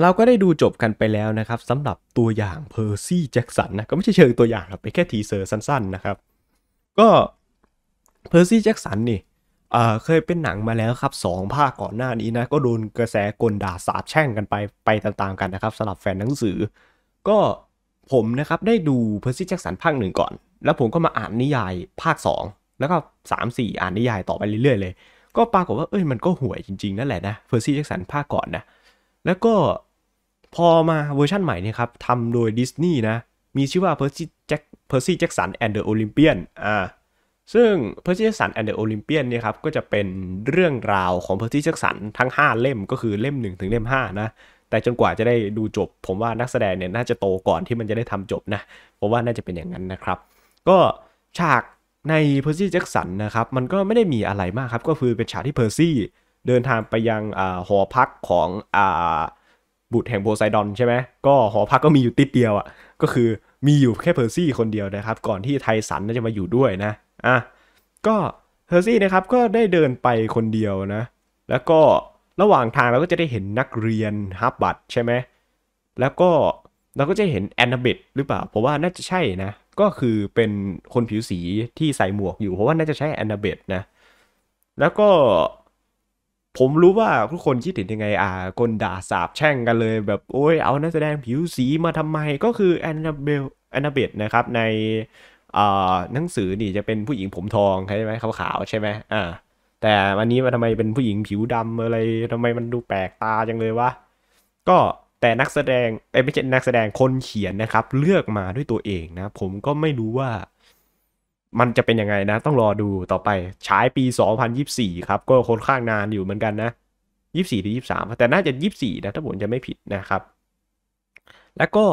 เราก็ได้ดูจบกันไปแล้วนะครับสำหรับตัวอย่างเพอร์ซี่แจ็กสันนะก็ไม่ใช่เชิงตัวอย่างครับเป็นแค่ทีเซอร์สั้นๆนะครับก็เพอร์ซี่แจ็กสันนี่เคยเป็นหนังมาแล้วครับ2ภาคก่อนหน้านี้นะก็โดนกระแสกลด่าสาบแช่งกันไปไปต่างๆกันนะครับสำหรับแฟนหนังสือ ก็ผมนะครับได้ดูเพอร์ซี่แจ็กสันภาคหนึ่งก่อน แล้วผมก็มาอ่านนิยายภาค 2 แล้วก็ 3 4อ่านนิยายต่อไปเรื่อยๆเลย ก็ปรากฏว่าเอ้ยมันก็ห่วยจริงๆนั่นแหละนะเพอร์ซี่แจ็กสันภาคก่อนนะแล้วก็พอมาเวอร์ชั่นใหม่นี่ครับทำโดยดิสนีย์นะมีชื่อว่า Percy Jack Percy Jackson and the Olympian อ่าซึ่งเพร์ซี่แจ็คสันแอนด์เดอะโอลิมเปียนนี่ยครับก็จะเป็นเรื่องราวของเพอร์ซี่แจ็คสันทั้ง 5 เล่มก็คือเล่ม 1 ถึงเล่ม 5 นะ แต่จนกว่าจะได้ดูจบ ผมว่านักแสดงเนี่ยน่าจะโตก่อนที่มันจะได้ทำจบนะผมว่าน่าจะเป็นอย่างนั้นนะครับ ก็ฉากในเพอร์ซี่แจ็คสันนะครับมันก็ไม่ได้มีอะไรมากครับ ก็คือเป็นฉากที่เพร์ซี่เดินทางไปยังอหอพักของอบุตรแห่งโพไซดอนใช่ไหมก็หอพักก็มีอยู่ติดเดียวอะ่ะก็คือมีอยู่แค่เพอร์ซี่คนเดียวนะครับ ก่อนที่ไทสันจะมาอยู่ด้วยนะอ่ะก็เพอร์ซี่นะครับก็ได้เดินไปคนเดียวนะแล้วก็ระหว่างทางเราก็จะได้เห็นนักเรียนฮับบัตใช่ไหมแล้วก็เราก็จะเห็นแอนนาเบตหรือเปล่าเพราะว่าน่าจะใช่นะก็คือเป็นคนผิวสีที่ใส่หมวก อยู่เพราะว่าน่าจะใช่แอนนาเบตนะแล้วก็ผมรู้ว่า ทุกคนคิดถึงยังไงอ่า คนด่าสาบแช่งกันเลยแบบโอ้ยเอานักแสดงผิวสีมาทำไมก็คือแอนนาเบลแอนนาเบตนะครับในอ่าหนังสือนี่จะเป็นผู้หญิงผมทองใช่ไหมขาวๆใช่ไหมอ่าแต่วันนี้มาทำไมเป็นผู้หญิงผิวดำอะไรทำไมมันดูแปลกตาจังเลยวะก็แต่นักแสดงไม่ใช่นักแสดงคนเขียนนะครับเลือกมาด้วยตัวเองนะ ผมก็ไม่รู้ว่ามันจะเป็นยังไงนะ ต้องรอดูต่อไปฉายปี 2024 ครับก็ค่อนข้างนานอยู่เหมือนกันนะ 24ถึง23 แต่น่าจะ 24 นะ ถ้าผมจะไม่ผิดนะครับ แล้วก็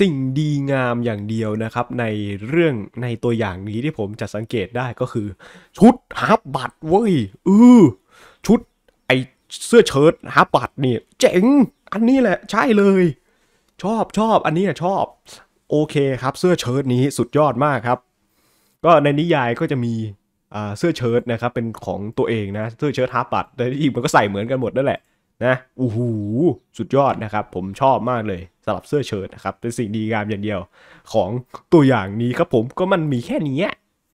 สิ่งดีงามอย่างเดียวนะครับ ในเรื่องในตัวอย่างนี้ที่ผมจะสังเกตได้ก็คือ ชุดฮับบัตเว้ยเออชุดไอเสื้อเชิ้ตฮับบัตเนี่ยเจ๋งอันนี้แหละใช่เลย ชอบชอบอันนี้นะชอบ โอเคครับ เสื้อเชิ้ตนี้สุดยอดมากครับก็ในนิยายก็จะมีเสื้อเชิ้ตนะครับเป็นของตัวเองนะเสื้อเชิ้ตฮาปัดแต่อีกมันก็ใส่เหมือนกันหมดนั่นแหละ นะโอ้โหสุดยอดนะครับ ผมชอบมากเลยสำหรับเสื้อเชิ้ตนะครับเป็นสิ่งดีงามอย่างเดียว ของตัวอย่างนี้ครับผมก็มันมีแค่นี้